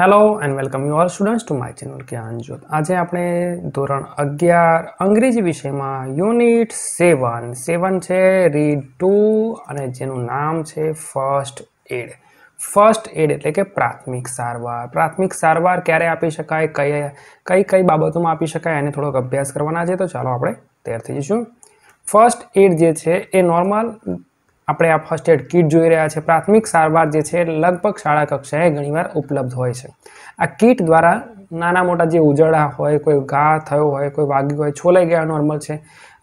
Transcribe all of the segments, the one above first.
hello and welcome you all students to my channel Jyot આજે આપણે ધોરણ અગિયાર અંગ્રેજી વિષયમાં યુનિટ સેવન સેવન છે રીડ ટુ અને જેનું નામ છે ફર્સ્ટ એડ ફર્સ્ટ એડ એટલે કે પ્રાથમિક સારવાર પ્રાથમિક સારવાર ક્યારે આપી શકાય કઈ કઈ કઈ બાબતોમાં આપી શકાય એને થોડોક અભ્યાસ કરવાના છે તો ચાલો આપણે તૈયાર થઈ જઈશું ફર્સ્ટ એડ જે છે એ નોર્મલ આપણે આ ફર્સ્ટ એડ કિટ જોઈ રહ્યા છે પ્રાથમિક સારવાર જે છે લગભગ શાળા કક્ષાએ ઘણીવાર ઉપલબ્ધ હોય છે આ કિટ દ્વારા નાના મોટા જે ઉજળા હોય કોઈ ઘા થયો હોય કોઈ વાગ્યું હોય છોલાઈ ગયા નોર્મલ છે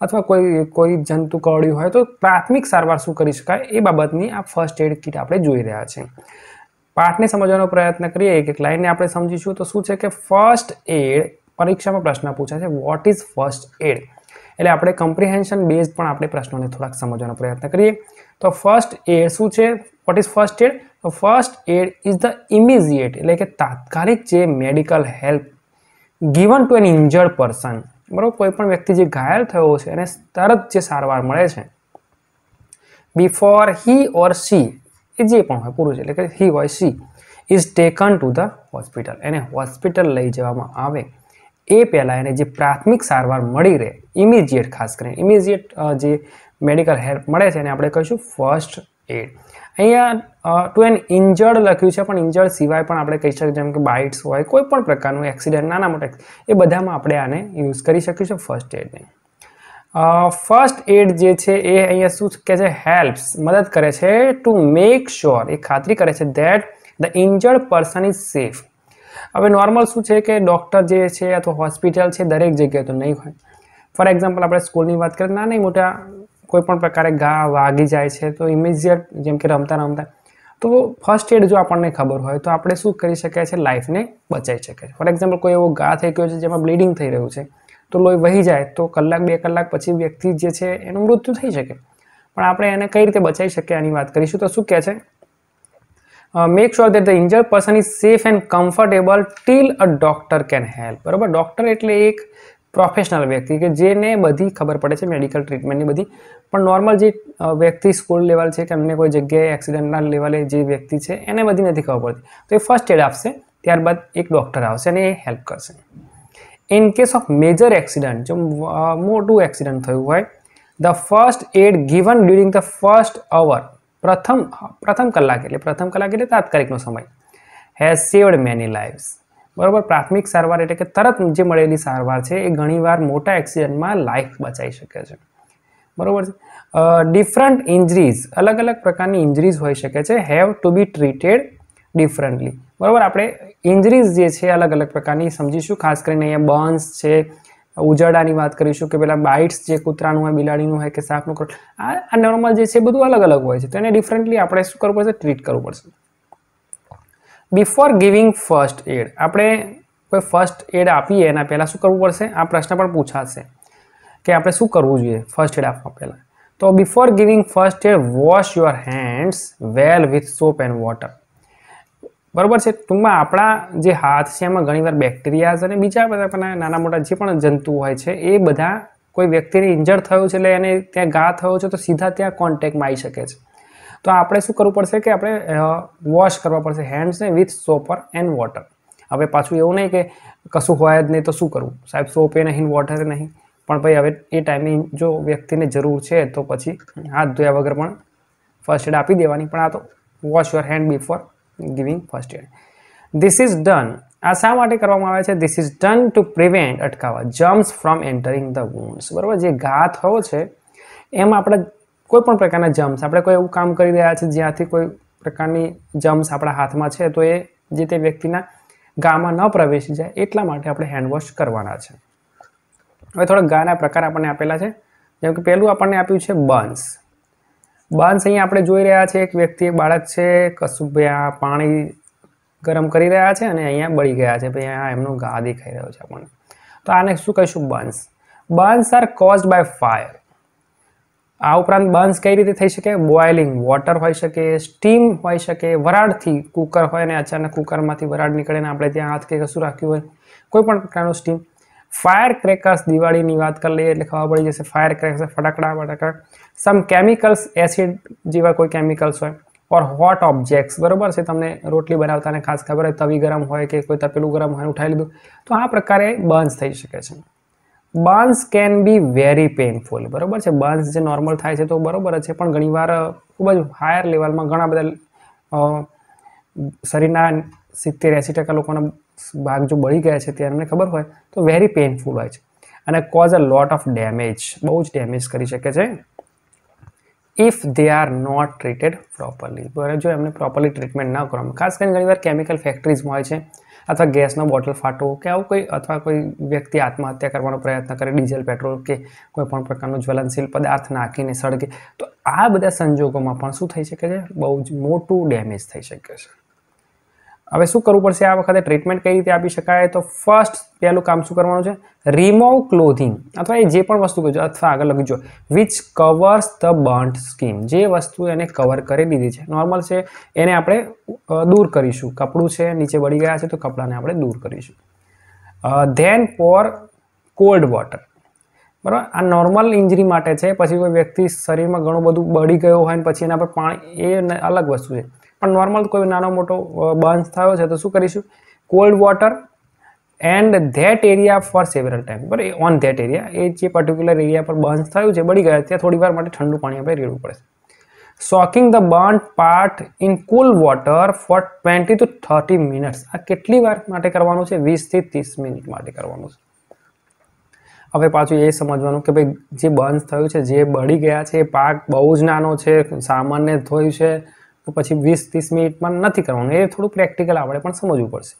અથવા કોઈ કોઈ જંતુ કરડ્યું હોય તો પ્રાથમિક સારવાર શું કરી શકાય એ બાબતની આ ફર્સ્ટ એડ કીટ આપણે જોઈ રહ્યા છે પાઠને સમજવાનો પ્રયત્ન કરીએ એક એક લાઈનને આપણે સમજીશું તો શું છે કે ફર્સ્ટ એડ પરીક્ષામાં પ્રશ્ન પૂછાય છે વોટ ઇઝ ફર્સ્ટ એડ એટલે આપણે કમ્પ્રિહેન્શન બેઝ પણ આપણે પ્રશ્નોને થોડાક સમજવાનો પ્રયત્ન કરીએ તો ફર્સ્ટ એડ શું છે વોટ ઇઝ ફર્સ્ટ એડ તો first aid is the immediate એટલે કે તાત્કાલિક જે medical help given to an injured person બરાબર કોઈપણ વ્યક્તિ જે ઘાયલ થયો છે એને તરત જે સારવાર મળે છે બિફોર હી ઓર સી એ જે પણ હોય પૂરું છે એટલે કે હી હોય she is taken to the hospital એને હોસ્પિટલ લઈ જવામાં આવે એ પહેલાં એને જે પ્રાથમિક સારવાર મળી રહે ઇમિજિએટ ખાસ કરીને ઇમિજિએટ જે મેડિકલ હેલ્પ મળે છે અને આપણે કહીશું ફર્સ્ટ એડ અહીંયા ટુ એન ઇન્જર્ડ લખ્યું છે પણ ઇન્જર્ડ સિવાય પણ આપણે કહી શકીએ જેમ કે બાઇટ્સ હોય કોઈ પણ પ્રકારનું એક્સિડન્ટ નાના મોટા એ બધામાં આપણે આને યુઝ કરી શકીએ છીએ ફર્સ્ટ એડને ફર્સ્ટ એડ જે છે એ અહીંયા શું કહે છે હેલ્પ્સ મદદ કરે છે ટુ મેક શ્યોર એ ખાતરી કરે છે that the injured person is safe હવે નોર્મલ શું છે કે ડૉક્ટર જે છે અથવા હોસ્પિટલ છે દરેક જગ્યાએ તો નહીં હોય ફોર એક્ઝામ્પલ આપણે સ્કૂલની વાત કરીએ નાની મોટા કોઈપણ પ્રકારે ઘા વાગી જાય છે તો ઇમિજિએટ જેમ કે રમતા રમતા તો ફર્સ્ટ એડ જો આપણને ખબર હોય તો આપણે શું કરી શકાય છે લાઈફને બચાવી શકાય ફોર એક્ઝામ્પલ કોઈ એવો ઘા થઈ ગયો છે જેમાં બ્લીડિંગ થઈ રહ્યું છે તો લોહી વહી જાય તો કલાક બે કલાક પછી વ્યક્તિ જે છે એનું મૃત્યુ થઈ શકે પણ આપણે એને કઈ રીતે બચાવી શકીએ આની વાત કરીશું તો શું કહે છે make sure that the injured person is safe and comfortable till a doctor can help બરાબર ડૉક્ટર એટલે એક પ્રોફેશનલ વ્યક્તિ કે જેને બધી ખબર પડે છે મેડિકલ ટ્રીટમેન્ટની બધી પણ નોર્મલ જે વ્યક્તિ સ્કૂલ લેવલ છે કે એમને કોઈ જગ્યાએ એક્સિડન્ટના લેવલે જે વ્યક્તિ છે એને બધી નથી ખબર પડતી તો એ ફર્સ્ટ એડ આપશે ત્યારબાદ એક ડૉક્ટર આવશે અને એ હેલ્પ કરશે in case of major accident જો મોટું એક્સિડન્ટ થયું હોય the first aid given during the first hour પ્રથમ પ્રથમ કલાક એટલે પ્રથમ કલાક એટલે તાત્કાલિકનો સમય હેઝ સેવડ મેની લાઈવ્સ બરાબર પ્રાથમિક સારવાર એટલે કે તરત જે મળેલી સારવાર છે એ ઘણીવાર મોટા એક્સિડન્ટમાં લાઈફ બચાવી શકે છે બરાબર છે ડિફરન્ટ ઇન્જરીઝ અલગ અલગ પ્રકારની ઇન્જરીઝ હોઈ શકે છે have to be treated differently બરાબર આપણે ઇન્જરીઝ જે છે અલગ અલગ પ્રકારની સમજીશું ખાસ કરીને અહીંયા બર્ન્સ છે ઉજાડાની વાત કરીશું કે પેલા બાઇટ્સ જે કૂતરાનું હોય બિલાડીનું હોય કે સાપનું આ નોર્મલ જે છે બધું અલગ અલગ હોય છે તો એને ડિફરન્ટલી આપણે શું કરવું પડશે ટ્રીટ કરવું પડશે બિફોર ગિવિંગ ફર્સ્ટ એડ આપણે કોઈ ફર્સ્ટ એડ આપીએ એના પહેલાં શું કરવું પડશે આ પ્રશ્ન પણ પૂછાશે કે આપણે શું કરવું જોઈએ ફર્સ્ટ એડ આપવા પહેલાં તો before giving first aid wash your hands well with soap and water બરાબર છે ટૂંકમાં આપણા જે હાથ છે એમાં ઘણીવાર બેક્ટેરિયાઝ અને બીજા બધા પણ નાના મોટા જે પણ જંતુઓ હોય છે એ બધા કોઈ વ્યક્તિને ઇન્જર થયું છે એટલે એને ત્યાં ઘા થયો છે તો સીધા ત્યાં કોન્ટેક્ટમાં આવી શકે છે તો આપણે શું કરવું પડશે કે આપણે વોશ કરવા પડશે હેન્ડ્સને વિથ સોપર એન્ડ વોટર હવે પાછું એવું નહીં કે કશું હોય જ નહીં તો શું કરવું સાહેબ સોપે નહીં વોટરે નહીં પણ ભાઈ હવે એ ટાઈમે જો વ્યક્તિને જરૂર છે તો પછી હાથ ધોયા વગર પણ ફર્સ્ટ એડ આપી દેવાની પણ આ તો wash your hand before giving first aid this is done આ શા માટે કરવામાં આવે છે this is done to prevent અટકાવવા germs from entering the wounds બરાબર જે ઘા થયો છે એમ આપણે કોઈ પણ પ્રકારના જમ્સ આપણે કોઈ એવું કામ કરી રહ્યા છીએ જ્યાંથી કોઈ પ્રકારની જમ્સ આપણા હાથમાં છે તો એ જે તે વ્યક્તિના ગામાં ન પ્રવેશી જાય એટલા માટે આપણે હેન્ડવોશ કરવાના છે હવે થોડા ગાના પ્રકાર આપણને આપેલા છે જેમ કે પહેલું આપણને આપ્યું છે બન્સ બન્સ અહીંયા આપણે જોઈ રહ્યા છીએ એક વ્યક્તિ બાળક છે કશું કસુભ્યા પાણી ગરમ કરી રહ્યા છે અને અહીંયા બળી ગયા છે ભાઈ અહીંયા એમનો ગા દેખાઈ રહ્યો છે આપણને તો આને શું કહીશું burns burns are caused by fire આ ઉપરાંત બર્ન્સ કઈ રીતે થઈ શકે બોઇલિંગ વોટર હોઈ શકે સ્ટીમ હોઈ શકે વરાળથી કુકર હોય અને અચાનક કુકરમાંથી વરાળ નીકળે ને આપણે ત્યાં હાથ કે કશું રાખ્યું હોય કોઈ પણ પ્રકારનું સ્ટીમ ફાયર ક્રેકર્સ દિવાળીની વાત કરી લઈએ એટલે ખબર પડી જશે ફાયર ક્રેકર્સ ફટાકડા ફટાકડા સમ કેમિકલ્સ એસિડ જેવા કોઈ કેમિકલ્સ હોય ઓર હોટ ઓબ્જેક્ટ્સ બરોબર છે તમને રોટલી બનાવતાને ખાસ ખબર હોય તવી ગરમ હોય કે કોઈ તપેલું ગરમ હોય ઉઠાવી લીધું તો આ પ્રકારે બર્ન્સ થઈ શકે છે burns can be very painful બરાબર છે બાન્સ જે નોર્મલ થાય છે તો બરાબર છે પણ ઘણીવાર ખૂબ જ હાયર લેવલમાં ઘણા બધા શરીરના સિત્તેર એંસી ટકા લોકોના ભાગ જો બળી ગયા છે તે એમને ખબર હોય તો વેરી પેનફુલ હોય છે અને cause a lot of damage બહુ જ ડેમેજ કરી શકે છે if they are not treated properly બરાબર જો એમને પ્રોપરલી ટ્રીટમેન્ટ ન કરવામાં ખાસ કરીને ઘણીવાર કેમિકલ ફેક્ટરીઝમાં હોય છે અથવા ગેસનો બોટલ ફાટવો કે આવું કોઈ અથવા કોઈ વ્યક્તિ આત્મહત્યા કરવાનો પ્રયત્ન કરે ડીઝલ પેટ્રોલ કે કોઈ પણ પ્રકારનો જ્વલનશીલ પદાર્થ નાખીને સળગે તો આ બધા સંજોગોમાં પણ શું થઈ શકે છે બહુ જ મોટું ડેમેજ થઈ શકે છે હવે શું કરવું પડશે આ વખતે ટ્રીટમેન્ટ કઈ રીતે આપી શકાય તો ફર્સ્ટ પહેલું કામ શું કરવાનું છે રિમૂવ ક્લોથિંગ અથવા એ જે પણ વસ્તુ કહ્યું અથવા આગળ લખજો which covers the burnt skin જે વસ્તુ એને કવર કરી દીધી છે નોર્મલ છે એને આપણે દૂર કરીશું કપડું છે નીચે બળી ગયા છે તો કપડાને આપણે દૂર કરીશું ધેન ફોર કોલ્ડ વોટર બરાબર આ નોર્મલ ઇન્જરી માટે છે પછી કોઈ વ્યક્તિ શરીરમાં ઘણું બધું બળી ગયો હોય ને પછી એના પર પાણી એ અલગ વસ્તુ છે પણ નોર્મલ કોઈ નાનો મોટો બર્ન્સ થયો છે તો શું કરીશું cold water and that area for several time બરાબર ઓન ધેટ એરિયા એ જે પર્ટિક્યુલર એરિયા પર બર્ન્સ થયું છે બળી ગયા ત્યાં થોડી વાર માટે ઠંડુ પાણી આપણે રેડવું પડશે soaking the burn part in cool water for twenty to thirty minutes આ કેટલી વાર માટે કરવાનું છે વીસથી ત્રીસ મિનિટ માટે કરવાનું છે હવે પાછું એ સમજવાનું કે ભાઈ જે બર્ન્સ થયું છે જે બળી ગયા છે પાક બહુ જ નાનો છે સામાન્ય થયું છે તો પછી વીસ ત્રીસ મિનિટમાં નથી કરવાનું એ થોડું પ્રેક્ટિકલ આપણે પણ સમજવું પડશે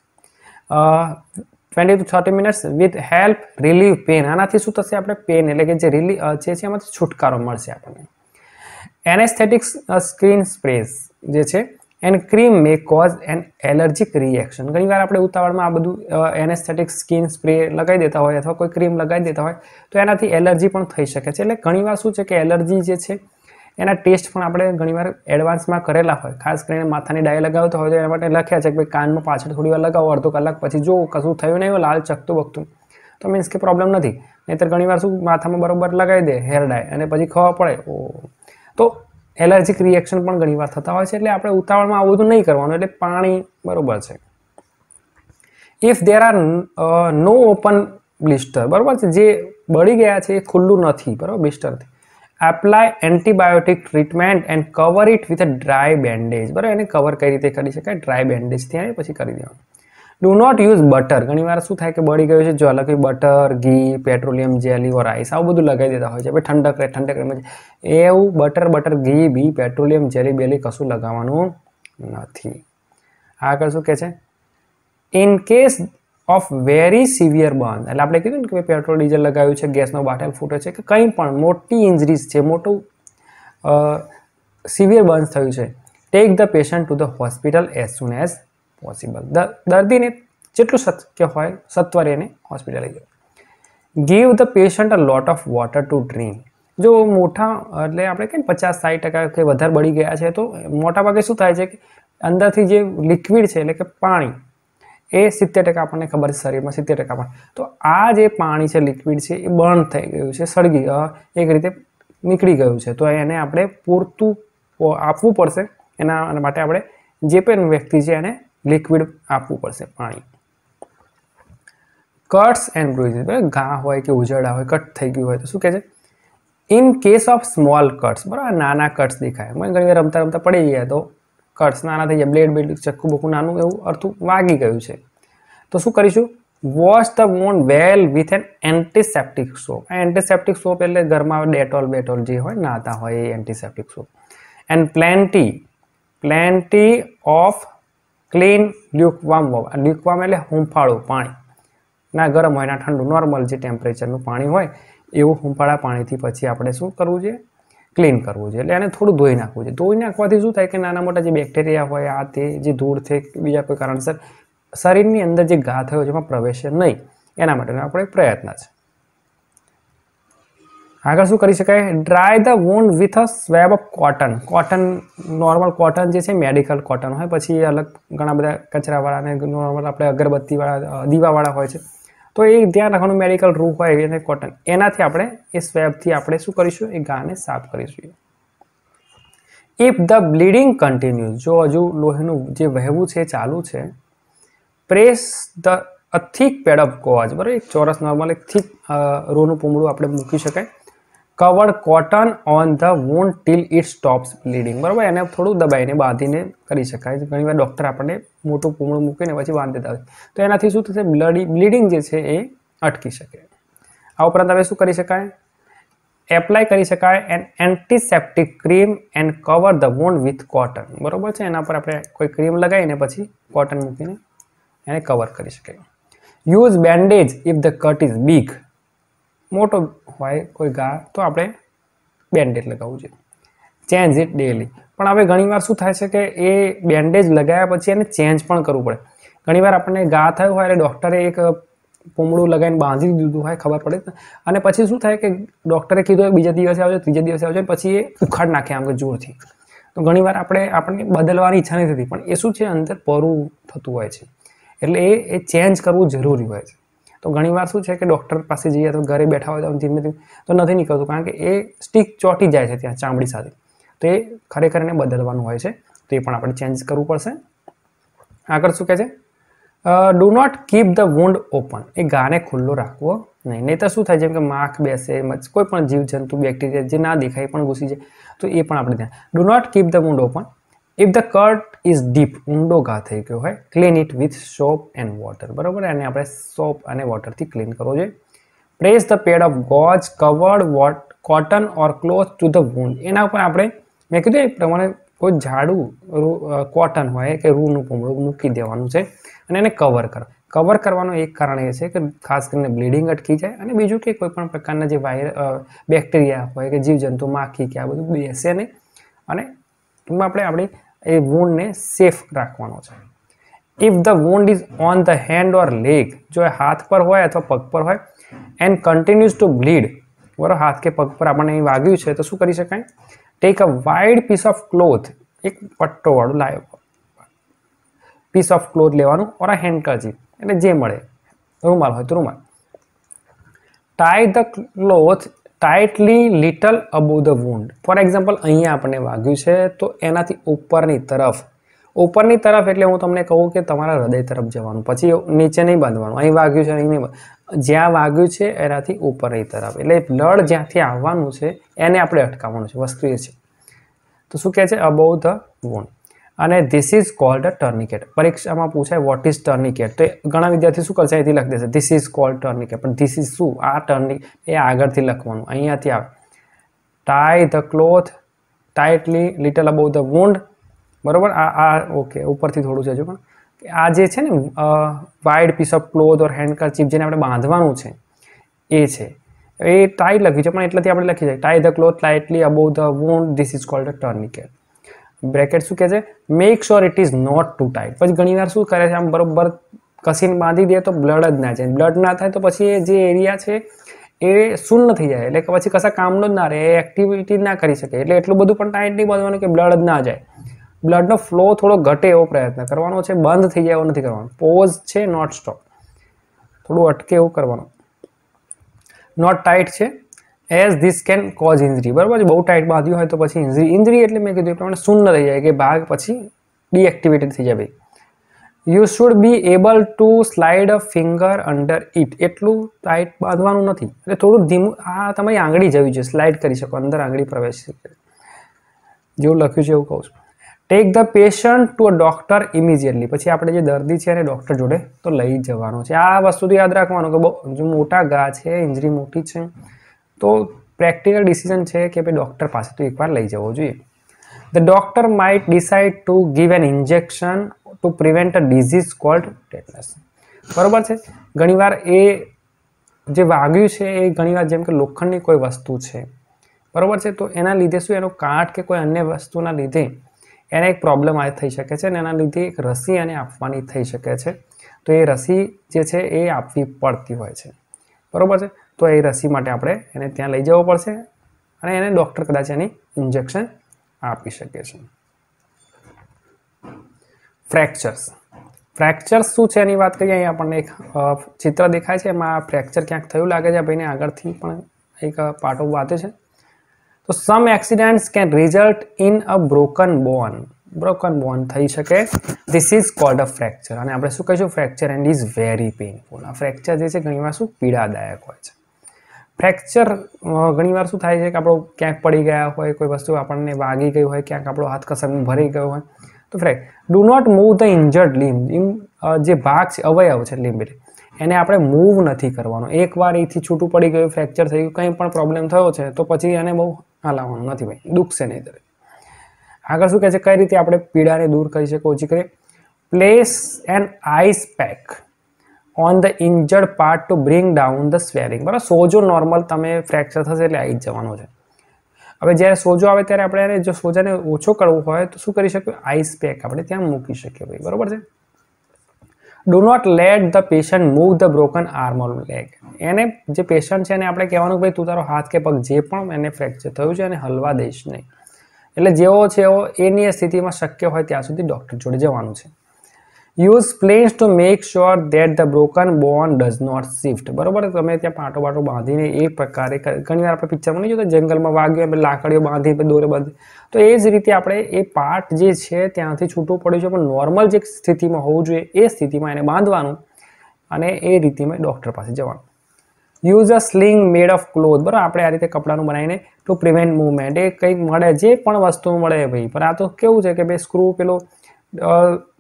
twenty to thirty minutes with help relieve pain આનાથી શું થશે આપણે પેન એટલે કે જે રિલી જે છે એમાંથી છુટકારો મળશે આપણને એનેસ્થેટિક્સ સ્ક્રીન સ્પ્રેસ જે છે and cream may cause an allergic reaction ઘણીવાર આપણે ઉતાવળમાં આ બધું એનેસ્થેટિક સ્કીન સ્પ્રે લગાવી દેતા હોય અથવા કોઈ ક્રીમ લગાવી દેતા હોય તો એનાથી એલર્જી પણ થઈ શકે છે એટલે ઘણીવાર શું છે કે એલર્જી જે છે એના ટેસ્ટ પણ આપણે ઘણીવાર એડવાન્સમાં કરેલા હોય ખાસ કરીને માથાની ડાય લગાવતા હોય તો એના માટે લખ્યા છે કે ભાઈ કાનમાં પાછળ થોડી વાર લગાવો અડધો કલાક પછી જો કશું થયું નહીં હોય લાલ ચકતું બકતું તો મીન્સ કે પ્રોબ્લેમ નથી નહીંતર ઘણીવાર શું માથામાં બરોબર લગાવી દે હેર ડાય અને પછી ખવા પડે ઓ તો એલર્જીક રિએક્શન પણ ઘણીવાર થતા હોય છે એટલે આપણે ઉતાવળમાં આવું બધું નહીં કરવાનું એટલે પાણી બરોબર છે if there are no open blister બરાબર છે જે બળી ગયા છે એ ખુલ્લું નથી બરાબર બ્લિસ્ટરથી apply antibiotic treatment and cover it with a dry bandage બરાબર એને કવર કઈ રીતે કરી શકાય ડ્રાય બેન્ડેજથી આવીને પછી કરી દેવાનું ડુ નોટ યુઝ બટર ઘણીવાર શું થાય કે બળી ગયું છે જો અલગ બટર ઘી પેટ્રોલિયમ જેલી ઓર આઈસ આવું બધું લગાવી દેતા હોય છે ભાઈ ઠંડક રહે ઠંડક રહે એવું બટર બટર ઘી બી પેટ્રોલિયમ જેલી બેલી કશું લગાવવાનું નથી આગળ શું કહે છે in case of very severe burn એટલે આપણે કીધું ને કે પેટ્રોલ ડીઝલ લગાવ્યું છે ગેસનો બાટલ ફૂટ્યો છે કે કંઈ પણ મોટી ઇન્જરીઝ છે મોટું સિવિયર બર્ન થયું છે take the patient to the hospital as soon as possible દર્દીને જેટલું શક્ય હોય સત્વરે એને હોસ્પિટલ લઈ જાઓ give the patient a lot of water to drink જો મોઠા એટલે આપણે કહીએ પચાસ સાઠ ટકા કે વધારે બળી ગયા છે તો મોટાભાગે શું થાય છે કે અંદરથી જે લિક્વિડ છે એટલે કે પાણી એ સિત્તેર ટકા આપણને ખબર છે શરીરમાં સિત્તેર ટકા પણ તો આ જે પાણી છે લિક્વિડ છે એ બર્ન થઈ ગયું છે સળગી એક રીતે નીકળી ગયું છે તો એને આપણે પૂરતું આપવું પડશે એના માટે આપણે જે પણ વ્યક્તિ છે એને લિક્વિડ આપવું પડશે પાણી કટ્સ એન્ડ બ્રુઇઝીસ ઘા હોય કે ઉજરડા હોય કટ થઈ ગયું હોય તો શું કહે છે in case of small cuts બરાબર નાના કટ્સ દેખાય ઘણી વાર રમતા રમતા પડી ગયા તો કટ્સ નાના થઈ ગયા બ્લેડ બ્લેડ ચક્કુ બુકું નાનું એવું અર્થું વાગી ગયું છે તો શું કરીશું wash the wound well with an antiseptic soap antiseptic soap એટલે ઘરમાં ડેટોલ બેટોલ જે હોય નાતા હોય એ antiseptic soap and plenty plenty of clean lukewarm lukewarm એટલે હુંફાળું પાણી ના ગરમ હોય ના ઠંડુ નોર્મલ જે ટેમ્પરેચરનું પાણી હોય એવું હુંફાળા પાણીથી પછી આપણે શું કરવું જોઈએ ક્લીન કરવું જોઈએ એટલે એને થોડું ધોઈ નાખવું છે ધોઈ નાખવાથી શું થાય કે નાના મોટા જે બેક્ટેરિયા હોય આ તે જે ધૂળ છે બીજા કોઈ કારણસર શરીરની અંદર જે ઘા થયો છે એમાં પ્રવેશે નહીં એના માટેનો આપણો પ્રયત્ન છે આગળ શું કરી શકાય dry the wound with a swab of cotton cotton normal cotton જે છે મેડિકલ કોટન હોય પછી અલગ ઘણા બધા કચરાવાળા અને નોર્મલ આપણે અગરબત્તીવાળા દીવાવાળા હોય છે તો એ ધ્યાન રાખવાનું મેડિકલ રૂ હોય અને કોટન એનાથી આપણે એ સ્વેબથી આપણે શું કરીશું એ ગાને સાફ કરીશું ઇફ ધ બ્લીડિંગ કન્ટિન્યુ જો હજુ લોહીનું જે વહેવું છે ચાલુ છે press the a thick pad of gauze બરાબર એક ચોરસ નોર્મલ એક થીક રોનું પૂમડું આપણે મૂકી શકાય cover cotton on the wound till it stops bleeding બરાબર એને થોડું દબાઈને બાંધીને કરી શકાય ઘણીવાર ડૉક્ટર આપણને મોટું પૂમણું મૂકીને પછી બાંધી દેતા હોય તો એનાથી શું થશે બ્લડી બ્લીડિંગ જે છે એ અટકી શકે આ ઉપરાંત હવે શું કરી શકાય એપ્લાય કરી શકાય an antiseptic cream and cover the wound with cotton બરાબર છે એના પર આપણે કોઈ ક્રીમ લગાવીને પછી કોટન મૂકીને એને કવર કરી શકાય use bandage if the cut is big મોટો હોય કોઈ ગા તો આપણે બેન્ડેજ લગાવવું જોઈએ ચેન્જ ઇટ ડેલી પણ હવે ઘણીવાર શું થાય છે કે એ બેન્ડેજ લગાવ્યા પછી એને ચેન્જ પણ કરવું પડે ઘણીવાર આપણને ગા થયું હોય એટલે ડૉક્ટરે એક પૂમડું લગાવીને બાંધી દીધું હોય ખબર પડે અને પછી શું થાય કે ડૉક્ટરે કીધું બીજા દિવસે આવજો ત્રીજા દિવસે આવજો પછી એ ઉખાડ નાખે આમ કે જોરથી તો ઘણીવાર આપણે આપણને બદલવાની ઈચ્છા નથી થતી પણ એ શું છે અંદર પરું થતું હોય છે એટલે એ એ ચેન્જ કરવું જરૂરી હોય છે તો ઘણીવાર શું છે કે ડૉક્ટર પાસે જઈએ તો ઘરે બેઠા હોય તો ધીમે ધીમે તો નથી નીકળતું કારણ કે એ સ્ટીક ચોંટી જાય છે ત્યાં ચામડી સાથે તો એ ખરેખર એને બદલવાનું હોય છે તો એ પણ આપણે ચેન્જ કરવું પડશે આગળ શું કહે છે do not keep the wound open એ ગાને ખુલ્લો રાખવો નહીં નહીં તો શું થાય જેમ કે માખ બેસે કોઈ પણ જીવજંતુ બેક્ટેરિયા જે ના દેખાય પણ ઘૂસી જાય તો એ પણ આપણે ધ્યાન do not keep the wound open if the cut is deep ઊંડો ઘા થઈ ગયો હોય clean it with soap and water બરાબર એને આપણે સોપ અને વોટરથી ક્લીન કરવો જોઈએ press the pad of gauze covered with cotton or cloth to the wound એના ઉપર આપણે મેં કીધું એ પ્રમાણે કોઈ ઝાડું કોટન હોય કે રૂનું પૂમડું મૂકી દેવાનું છે અને એને કવર કર કવર કરવાનું એક કારણ એ છે કે ખાસ કરીને બ્લીડિંગ અટકી જાય અને બીજું કે કોઈ પણ પ્રકારના જે વાયર બેક્ટેરિયા હોય કે જીવજંતુ માખી કે આ બધું બેસે નહીં અને ટૂંકમાં આપણે આપણી એ વુન્ડને સેફ રાખવાનો છે if the wound is on the hand or leg જો એ હાથ પર હોય અથવા પગ પર હોય એન્ડ કન્ટિન્યુઝ ટુ બ્લીડ બરાબર હાથ કે પગ પર આપણને અહીં વાગ્યું છે તો શું કરી શકાય take a wide piece of cloth એક પટ્ટોવાળું લાવ પીસ ઓફ ક્લોથ લેવાનું ઓર અ હેન્ડકરચી એટલે જે મળે રૂમાલ હોય તો રૂમાલ tie the cloth tightly little above the wound for example અહીંયા આપણને વાગ્યું છે તો એનાથી ઉપરની તરફ ઉપરની તરફ એટલે હું તમને કહું કે તમારા હૃદય તરફ જવાનું પછી નીચે નહીં બાંધવાનું અહીં વાગ્યું છે અહીં નહીં જ્યાં વાગ્યું છે એનાથી ઉપરની તરફ એટલે બ્લડ જ્યાંથી આવવાનું છે એને આપણે અટકાવવાનું છે વસ્તુ એ છે તો શું કહે છે અબોવ ધ વુન્ડ અને this is called a tourniquet પરીક્ષામાં પૂછાય વોટ ઇઝ ટર્નિકેટ તો ઘણા વિદ્યાર્થી શું કરશે અહીંથી લખી દેશે ધીસ ઇઝ કોલ્ડ ટર્નિકેટ પણ ધીસ ઇઝ શું આ ટર્નિક એ આગળથી લખવાનું અહીંયાથી આવે tie the cloth tightly little above the wound બરાબર આ આ ઓકે ઉપરથી થોડું છે જો પણ આ જે છે ને wide piece of cloth or handkerchief જેને આપણે બાંધવાનું છે એ છે એ ટાઈ લખ્યું છે પણ એટલાથી આપણે લખી જાય tie the cloth lightly above the wound this is called a tourniquet bracket શું કહે છે make sure it is not too tight પછી ઘણીવાર શું કરે છે આમ બરોબર કસીન બાંધી દે તો બ્લડ જ ના જાય બ્લડ ના થાય તો પછી એ જે એરિયા છે એ શૂન્ય થઈ જાય એટલે પછી કશા કામનો જ ના રહે એ એક્ટિવિટી ના કરી શકે એટલે એટલું બધું પણ ટાઈટ નહીં બાંધવાનું કે બ્લડ જ ના જાય બ્લડનો ફ્લો થોડો ઘટે એવો પ્રયત્ન કરવાનો છે બંધ થઈ જાય એવો નથી કરવાનો પોઝ છે નોટ સ્ટોપ થોડું અટકે એવું કરવાનું નોટ ટાઈટ છે as this can cause injury બરાબર બહુ ટાઈટ બાંધ્યું હોય તો પછી ઇન્જરી ઇન્જરી એટલે મેં કીધું એ પ્રમાણે શૂન્ય થઈ જાય કે ભાગ પછી ડીએક્ટિવેટેડ થઈ જાય you should be able to slide a finger under it એટલું ટાઈટ બાંધવાનું નથી એટલે થોડું ધીમું આ તમારી આંગળી જવી જોઈએ સ્લાઇડ કરી શકો અંદર આંગળી પ્રવેશ જેવું લખ્યું છે એવું કહું છું take the patient to a doctor immediately પછી આપણે જે દર્દી છે એને ડૉક્ટર જોડે તો લઈ જવાનો છે આ વસ્તુથી યાદ રાખવાનું કે બહુ મોટા ગા છે ઇન્જરી મોટી છે તો પ્રેક્ટિકલ ડિસિઝન છે કે ભાઈ ડૉક્ટર પાસે તો એકવાર લઈ જવો જોઈએ the doctor might decide to give an injection to prevent a disease called tetanus બરાબર છે ઘણીવાર એ જે વાગ્યું છે એ ઘણીવાર જેમ કે લોખંડની કોઈ વસ્તુ છે બરાબર છે તો એના લીધે શું એનો કાટ કે કોઈ અન્ય વસ્તુના લીધે એને એક પ્રોબ્લેમ આ થઈ શકે છે અને એના લીધે એક રસી એને આપવાની થઈ શકે છે તો એ રસી જે છે એ આપવી પડતી હોય છે બરાબર છે તો એ રસી માટે આપણે એને ત્યાં લઈ જવો પડશે અને એને ડૉક્ટર કદાચ એની ઇન્જેક્શન આપી શકે છે ફ્રેક્ચર્સ ફ્રેક્ચર્સ શું છે એની વાત કરીએ અહીંયા આપણને એક ચિત્ર દેખાય છે એમાં ફ્રેક્ચર ક્યાંક થયું લાગે છે ભાઈને આગળથી પણ એક પાટો વાંચે છે તો some accidents can result in a broken bone broken bone થઈ શકે this is called a fracture અને આપણે શું કહીશું fracture and is very painful આ ફ્રેક્ચર જે છે ઘણીવાર શું પીડાદાયક હોય છે ફ્રેક્ચર ઘણીવાર શું થાય છે કે આપણો ક્યાંક પડી ગયા હોય કોઈ વસ્તુ આપણને વાગી ગઈ હોય ક્યાંક આપણો હાથ કસંગ ભરી ગયો હોય તો ફ્રેક do not move the injured limb ઇમ જે ભાગ છે અવયવ છે લીમ્બ એને આપણે મૂવ નથી કરવાનો એકવાર એથી છૂટું પડી ગયું ફ્રેક્ચર થઈ ગયું કંઈ પણ પ્રોબ્લેમ થયો છે તો પછી એને બહુ હલાવવાનું નથી ભાઈ દુખશે નહીં દરે આગળ શું કહે છે કઈ રીતે આપણે પીડાને દૂર કરી શકીએ ઓછી કરીએ place an ice pack on the injured part to bring down the swelling બરાબર સોજો નોર્મલ તમે ફ્રેક્ચર થશે એટલે આવી જ જવાનો છે હવે જ્યારે સોજો આવે ત્યારે આપણે એને જો સોજાને ઓછો કરવો હોય તો શું કરી શકીએ આઈસ પેક આપણે ત્યાં મૂકી શકીએ ભાઈ બરાબર છે do not let the patient move the broken arm or leg એને જે પેશન્ટ છે એને આપણે કહેવાનું ભાઈ તું તારો હાથ કે પગ જે પણ એને ફ્રેક્ચર થયું છે એને હલવા દઈશ નહીં એટલે જેવો છે એવો એની સ્થિતિમાં શક્ય હોય ત્યાં સુધી ડૉક્ટર જોડે જવાનું છે use splints to make sure that the broken bone does not shift બરોબર તમે ત્યાં પાટો બાટો બાંધીને એ પ્રકારે ઘણીવાર આપણે પિક્ચરમાં નહીં જોતા જંગલમાં વાગ્યો આપણે લાકડીઓ બાંધી દોરે બાંધી તો એ જ રીતે આપણે એ પાર્ટ જે છે ત્યાંથી છૂટું પડ્યું છે પણ નોર્મલ જે સ્થિતિમાં હોવું જોઈએ એ સ્થિતિમાં એને બાંધવાનું અને એ રીતિમાં ડૉક્ટર પાસે જવાનું use a sling made of cloth બરાબર આપણે આ રીતે કપડાનું બનાવીને ટુ પ્રિવેન્ટ મૂવમેન્ટ એ કંઈક મળે જે પણ વસ્તુ મળે ભાઈ પણ આ તો કેવું છે કે ભાઈ સ્ક્રૂ પેલો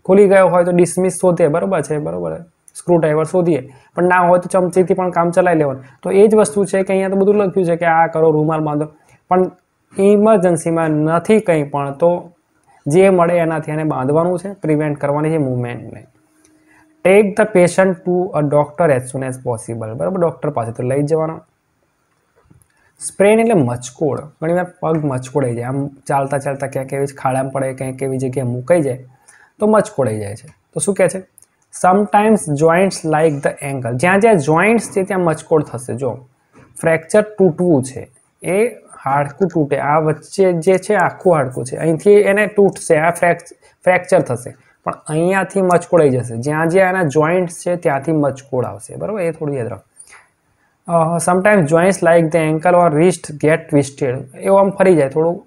ખુલી ગયો હોય તો ડિસમિસ શોધીએ બરાબર છે બરાબર સ્ક્રૂડ્રાઈવર શોધીએ પણ ના હોય તો ચમચીથી પણ કામ ચલાવી લેવાનું તો એ જ વસ્તુ છે કે અહીંયા તો બધું લખ્યું છે કે આ કરો રૂમાલ બાંધો પણ ઇમરજન્સીમાં નથી કંઈ પણ તો જે મળે એનાથી એને બાંધવાનું છે પ્રિવેન્ટ કરવાની છે મૂવમેન્ટને take the patient to a doctor as soon as possible બરાબર ડૉક્ટર પાસે તો લઈ જવાના સ્પ્રેન એટલે મચકોડ ઘણીવાર પગ મચકોડાઈ જાય આમ ચાલતા ચાલતા ક્યાંક એવી જ ખાડામાં પડે ક્યાંક એવી જગ્યાએ મૂકાઈ જાય તો મચકોડાઈ જાય છે તો શું કહે છે sometimes joints like the ankle જ્યાં જ્યાં જોઈન્ટ્સ છે ત્યાં મચકોડ થશે જો ફ્રેક્ચર તૂટવું છે એ હાડકું તૂટે આ વચ્ચે જે છે આખું હાડકું છે અહીંથી એને તૂટશે આ ફ્રેક્ચર થશે પણ અહીંયાથી મચકોડાઈ જશે જ્યાં જ્યાં એના જોઈન્ટ્સ છે ત્યાંથી મચકોડ આવશે બરાબર એ થોડું યાદ રાખો sometimes joints like the ankle or wrist get twisted એવું આમ ફરી જાય થોડું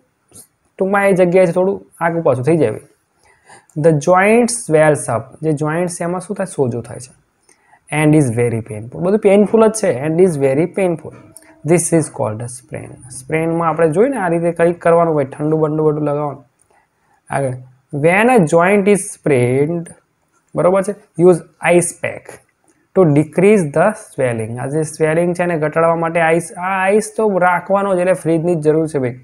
ટૂંકમાં એ જગ્યાએ થોડું આગુ પાછું થઈ જાય ધ જોઈન્ટ સ્વેલ્સ અપ જે જોઈન્ટ્સ છે એમાં શું થાય સોજો થાય છે એન્ડ ઇઝ વેરી પેનફુલ બધું પેનફુલ જ છે and is very painful this is called sprain સ્પ્રેનમાં આપણે જોઈએ ને આ રીતે કંઈક કરવાનું હોય ઠંડુ બંડુ બધું લગાવવાનું આગળ when a joint is sprained બરોબર છે use ice pack to decrease the swelling આ જે સ્વેલિંગ છે એને ઘટાડવા માટે આઈસ આ આઈસ તો રાખવાનો જ એટલે ફ્રીજની જ જરૂર છે ભાઈ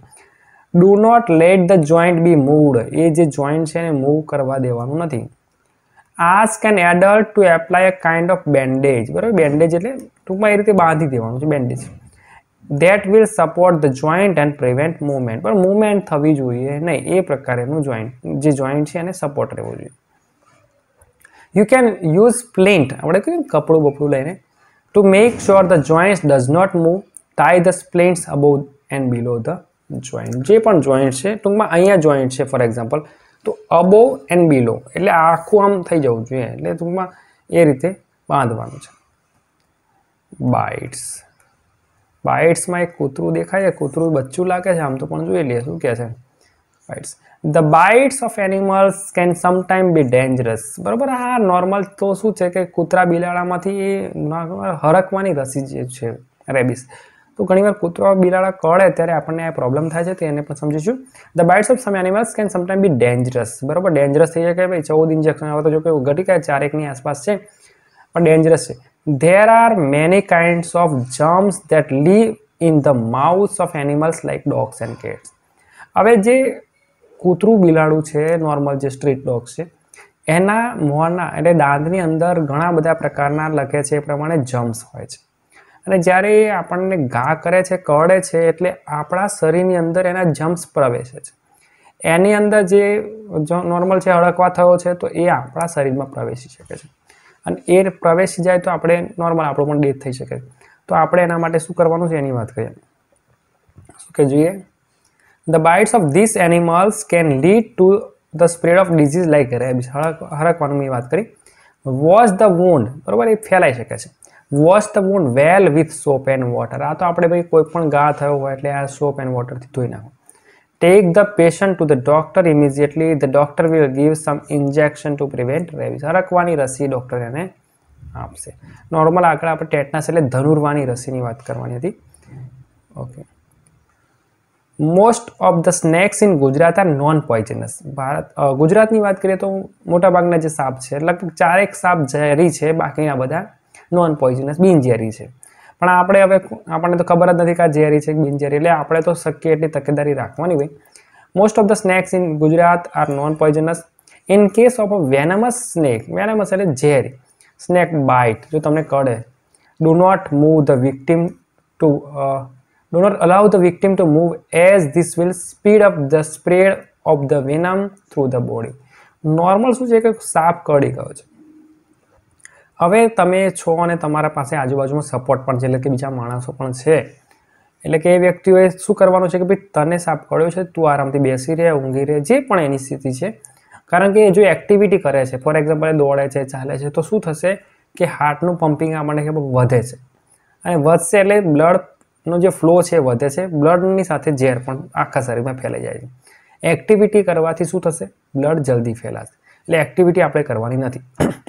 do not let the joint be moved એ જે જોઈન્ટ છે એને મૂવ કરવા દેવાનું નથી ask an adult to apply a kind of bandage બરાબર બેન્ડેજ એટલે ટૂંકમાં એ રીતે બાંધી દેવાનું છે bandage that will support the joint and prevent movement પણ મૂવમેન્ટ થવી જોઈએ નહીં એ પ્રકારેનું જોઈન્ટ જે જોઈન્ટ છે એને સપોર્ટ રહેવો જોઈએ યુ કેન યુઝ પ્લેન્ટ આપણે કહ્યું કપડું બપડું લઈને to make sure the joints does not move tie the splints above and below the joint જે પણ જોઈન્ટ છે ટૂંકમાં અહીંયા જોઈન્ટ છે ફોર એક્ઝામ્પલ તો અબો એન્ડ બિલો એટલે આખું આમ થઈ જવું જોઈએ એટલે ટૂંકમાં એ રીતે બાંધવાનું છે બાઇટ્સ બાઇટ્સમાં એક કૂતરું દેખાય છે કૂતરું બચ્ચું લાગે છે આમ તો પણ જોઈ લઈએ શું કહે છે bites the bites of animals can sometime be dangerous બરાબર આ નોર્મલ તો શું છે કે કૂતરા બિલાડામાંથી એ હરકવાની રસી જે છે રેબિસ તો ઘણીવાર કૂતરો બિલાડા કળે ત્યારે આપણને આ પ્રોબ્લેમ થાય છે તે એને પણ સમજીશું the bites of some animals can sometime be dangerous બરાબર ડેન્જરસ થઈ જાય કે ભાઈ ચૌદ ઇન્જેક્શન આવે તો જો કે ઘટી ચારેકની આસપાસ છે પણ ડેન્જરસ છે there are many kinds of germs that live in the mouth of animals like dogs and cats હવે જે કૂતરું બિલાડું છે નોર્મલ જે સ્ટ્રીટ ડોગ્સ છે એના મોંના એટલે દાંતની અંદર ઘણા બધા પ્રકારના લખે છે એ પ્રમાણે જમ્સ હોય છે અને જ્યારે એ આપણને ઘા કરે છે કરડે છે એટલે આપણા શરીરની અંદર એના જમ્સ પ્રવેશે છે એની અંદર જે નોર્મલ છે હડકવા થયો છે તો એ આપણા શરીરમાં પ્રવેશી શકે છે અને એ પ્રવેશી જાય તો આપણે નોર્મલ આપણું પણ ડેથ થઈ શકે છે તો આપણે એના માટે શું કરવાનું છે એની વાત કરીએ શું કે જોઈએ the bites of this animals can lead to the spread of disease like rabies હરકવાની મેં વાત કરી વોશ ધ વોન્ડ બરાબર એ ફેલાઈ શકે છે wash the wound well with soap and water આ તો આપણે ભાઈ કોઈ પણ ઘા થયો હોય એટલે આ સોપ એન્ડ વોટરથી ધોઈ નાખો take the patient to the doctor immediately the doctor will give some injection to prevent rabies હરકવાની રસી ડૉક્ટર એને આપશે નોર્મલ આગળ આપણે ટેટનાસ એટલે ધનુર્વાની રસીની વાત કરવાની હતી okay most of the snakes in Gujarat are non poisonous Bharat ગુજરાતની વાત કરીએ તો મોટાભાગના જે સાપ છે લગભગ ચારેક સાપ ઝેરી છે બાકીના બધા નોન પોઈઝનસ બિનઝેરી છે પણ આપણે હવે આપણને તો ખબર જ નથી કે આ ઝેરી છે બિનઝેરી એટલે આપણે તો શક્ય એટલી તકેદારી રાખવાની હોય most of the snakes in Gujarat are non poisonous in case of a venomous snake venomous એટલે ઝેરી સ્નેક બાઇટ જો તમને કડે do not move the victim to do not allow the victim to move as this will speed up the spread of the venom through the body normal શું છે કે સાપ કડી ગયો છે હવે તમે છો અને તમારા પાસે આજુબાજુમાં સપોર્ટ પણ છે એટલે કે બીજા માણસો પણ છે એટલે કે એ વ્યક્તિઓએ શું કરવાનું છે કે ભાઈ તને સાપ કર્યો છે તું આરામથી બેસી રહે ઊંઘી રહે જે પણ એની સ્થિતિ છે કારણ કે જો એક્ટિવિટી કરે છે ફોર એક્ઝામ્પલ દોડે છે ચાલે છે તો શું થશે કે હાર્ટનું પમ્પિંગ આપણને વધે છે અને વધશે એટલે બ્લડનો જે ફ્લો છે વધે છે બ્લડની સાથે ઝેર પણ આખા શરીરમાં ફેલાઈ જાય છે એક્ટિવિટી કરવાથી શું થશે બ્લડ જલ્દી ફેલાશે એટલે એક્ટિવિટી આપણે કરવાની નથી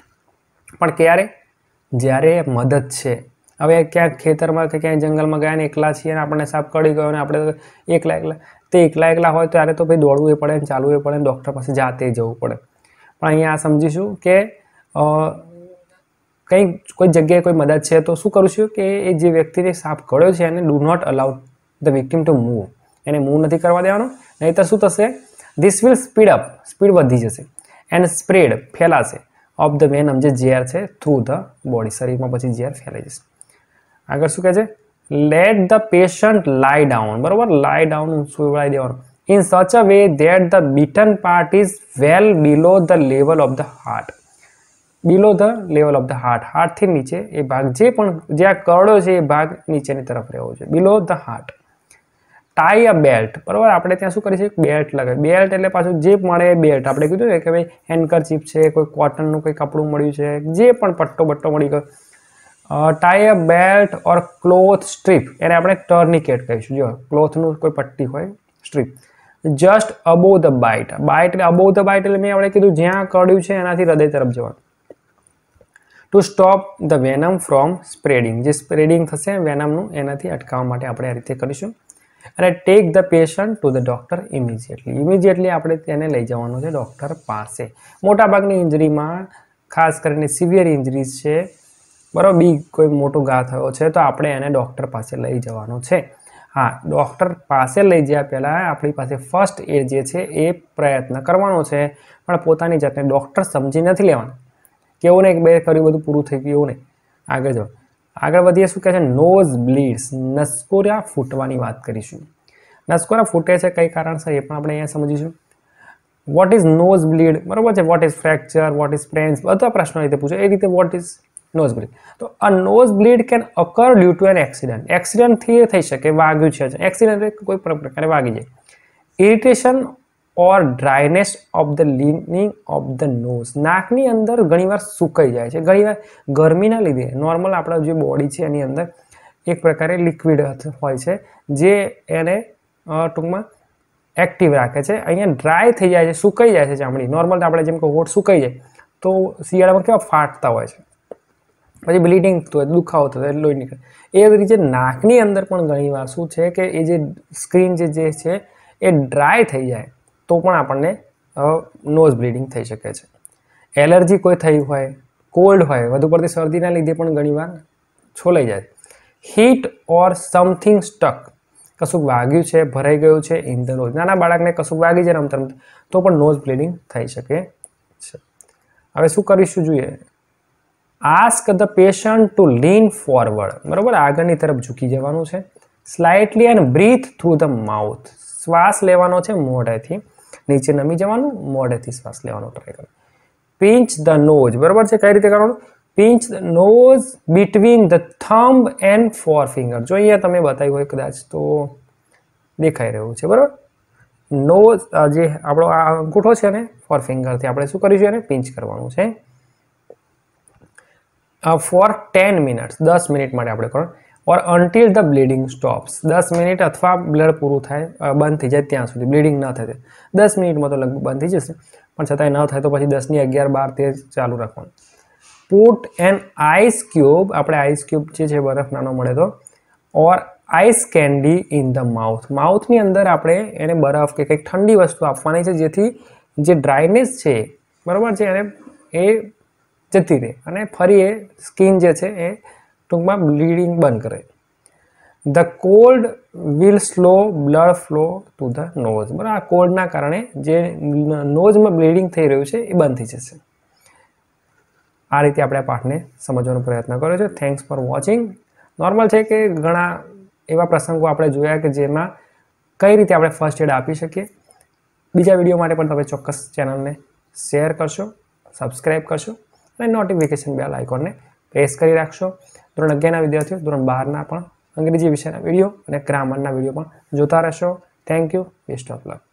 પણ ક્યારે જ્યારે મદદ છે હવે ક્યાંક ખેતરમાં કે ક્યાંય જંગલમાં ગયા ને એકલા છીએ અને આપણને સાપ કડી ગયો ને આપણે એકલા એકલા તે એકલા એકલા હોય ત્યારે તો ભાઈ દોડવું એ પડે ને ચાલવું એ પડે ને ડૉક્ટર પાસે જાતે જવું પડે પણ અહીંયા આ સમજીશું કે કંઈક કોઈ જગ્યાએ કોઈ મદદ છે તો શું કરશું કે એ જે વ્યક્તિને સાપ કળ્યો છે એને do not allow the victim to move એને મૂવ નથી કરવા દેવાનું નહીં તો શું થશે this will speed up speed વધી જશે એન્ડ સ્પ્રેડ ફેલાશે ઓફ ધ વેન જે ઝેર છે થ્રુ ધ બોડી શરીરમાં પછી ઝેર ફેલાઈ જશે આગળ શું કહે છે let the patient lie down બરાબર લાય ડાઉન સુવડાવી દેવાનું in such a way that the beaten part is well below the level of the heart below the level of the heart હાર્ટથી નીચે એ ભાગ જે પણ જે આ કરડો છે એ ભાગ નીચેની તરફ રહેવો છે below the heart tie a belt બરાબર આપણે ત્યાં શું કરીશું બેલ્ટ લગાવી બેલ્ટ એટલે પાછું જે મળે એ બેલ્ટ આપણે કીધું કે ભાઈ હેન્કરચીપ છે કોઈ કોટનનું કોઈ કપડું મળ્યું છે જે પણ પટ્ટો બટ્ટો મળી ગયો tie a belt or cloth strip એને આપણે ટર્નિકેટ કહીશું જો ક્લોથનું કોઈ પટ્ટી હોય strip just above the bite bite એટલે અબોવ ધ બાઇટ એટલે મેં આપણે કીધું જ્યાં કર્યું છે એનાથી હૃદય તરફ જવાનું to stop the venom from spreading જે સ્પ્રેડિંગ થશે વેનમનું એનાથી અટકાવવા માટે આપણે આ રીતે કરીશું અને take the patient to the doctor immediately immediately આપણે તેને લઈ જવાનું છે ડૉક્ટર પાસે મોટાભાગની ઇન્જરીમાં ખાસ કરીને સિવિયર ઇન્જરીઝ છે બરાબર બી કોઈ મોટો ઘા થયો છે તો આપણે એને ડૉક્ટર પાસે લઈ જવાનું છે હા ડૉક્ટર પાસે લઈ જયા પહેલાં આપણી પાસે ફર્સ્ટ એડ જે છે એ પ્રયત્ન કરવાનો છે પણ પોતાની જાતને ડૉક્ટર સમજી નથી લેવાનું કેવું નહીં બે કર્યું બધું પૂરું થઈ ગયું એવું નહીં આગળ જવાનું આગળ વધીએ શું કહે છે નોઝ બ્લીડ્સ નસકોરા ફૂટવાની વાત કરીશું નસકોરા ફૂટે છે કઈ કારણસર એ પણ આપણે અહીંયા સમજીશું વોટ ઇઝ નોઝ બ્લીડ બરાબર છે what is fracture what is sprains બધા પ્રશ્નો રીતે પૂછે એ રીતે વોટ ઇઝ નોઝ બ્લીડ તો આ nose bleed can occur due to an accident એક્સિડન્ટથી થઈ શકે વાગ્યું છે એક્સિડન્ટ કોઈ પણ પ્રકારે વાગી જાય irritation or dryness of the lining of the nose નાકની અંદર ઘણીવાર સુકાઈ જાય છે ઘણીવાર ગરમીના લીધે નોર્મલ આપણા જે બોડી છે એની અંદર એક પ્રકારે લિક્વિડ હોય છે જે એને ટૂંકમાં એક્ટિવ રાખે છે અહીંયા ડ્રાય થઈ જાય છે સુકાઈ જાય છે ચામડી નોર્મલ આપણે જેમ કે હોઠ સુકાઈ જાય તો શિયાળામાં કેવા ફાટતા હોય છે પછી બ્લીડિંગ થતું હોય દુખાવો થતો હોય લોહી નીકળે એ રીતે નાકની અંદર પણ ઘણીવાર શું છે કે એ જે સ્ક્રીન જે છે એ ડ્રાય થઈ જાય તો પણ આપણને નોઝ બ્લીડિંગ થઈ શકે છે એલર્જી કોઈ થઈ હોય કોલ્ડ હોય વધુ પડતી શરદીના લીધે પણ ઘણીવાર છોલાઈ જાય હીટ ઓર સમથિંગ સ્ટક કશુંક વાગ્યું છે ભરાઈ ગયું છે ઇન ધ નોઝ નાના બાળકને કશુંક વાગી જાય રમતા રમતા તો પણ નોઝ બ્લીડિંગ થઈ શકે છે હવે શું કરીશું જોઈએ ask the patient to lean forward બરાબર આગળની તરફ ઝૂકી જવાનું છે slightly and breathe through the mouth શ્વાસ લેવાનો છે મોઢેથી નીચે નમી જવાનું મોઢેથી શ્વાસ લેવાનો ટ્રાય કરો પિંચ ધ નોઝ બરાબર છે કઈ રીતે કરવાનું pinch the nose between the thumb and forefinger જો અહીંયા તમે બતાવ્યું હોય કદાચ તો દેખાઈ રહ્યું છે બરાબર નોઝ જે આપણો આ અંગૂઠો છે ને ફોર ફિંગરથી આપણે શું કરીશું એને પિંચ કરવાનું છે ફોર ટેન મિનિટ્સ દસ મિનિટ માટે આપણે કરવાનું or until the bleeding stops દસ મિનિટ અથવા બ્લડ પૂરું થાય બંધ થઈ જાય ત્યાં સુધી બ્લીડિંગ ન થશે દસ મિનિટમાં તો લગભગ બંધ થઈ જશે પણ છતાંય ન થાય તો પછી દસની અગિયાર બાર તેર ચાલુ રાખવાનું પુટ એન આઈસ ક્યુબ આપણે આઈસ ક્યુબ જે છે બરફ નાનો મળે તો or ice candy in the mouth માઉથની અંદર આપણે એને બરફ કે કંઈક ઠંડી વસ્તુ આપવાની છે જેથી જે ડ્રાયનેસ છે બરાબર છે એને એ જતી રહે અને ફરી એ સ્કીન જે છે એ ટૂંકમાં બ્લીડિંગ બંધ કરે the cold will slow blood flow to the nose બરાબર આ કોલ્ડના કારણે જે નોઝમાં બ્લીડિંગ થઈ રહ્યું છે એ બંધ થઈ જશે આ રીતે આપણે આ પાઠને સમજવાનો પ્રયત્ન કર્યો છે થેન્ક્સ ફોર વોચિંગ નોર્મલ છે કે ઘણા એવા પ્રસંગો આપણે જોયા કે જેમાં કઈ રીતે આપણે ફર્સ્ટ એડ આપી શકીએ બીજા વિડીયો માટે પણ તમે ચોક્કસ ચેનલને શેર કરશો સબસ્ક્રાઈબ કરશો અને નોટિફિકેશન બેલ આઇકોનને પ્રેસ કરી રાખશો ધોરણ અગિયારના વિદ્યાર્થીઓ ધોરણ બારના પણ અંગ્રેજી વિષયના વિડીયો અને ગ્રામરના વિડીયો પણ જોતા રહેશો thank you best of luck